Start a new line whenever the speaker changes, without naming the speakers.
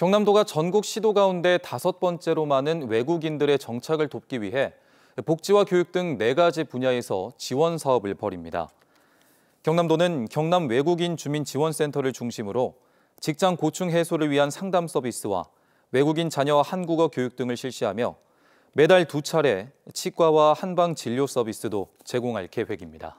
경남도가 전국 시도 가운데 다섯 번째로 많은 외국인들의 정착을 돕기 위해 복지와 교육 등 네 가지 분야에서 지원 사업을 벌입니다. 경남도는 경남 외국인 주민 지원센터를 중심으로 직장 고충 해소를 위한 상담 서비스와 외국인 자녀 한국어 교육 등을 실시하며 매달 두 차례 치과와 한방 진료 서비스도 제공할 계획입니다.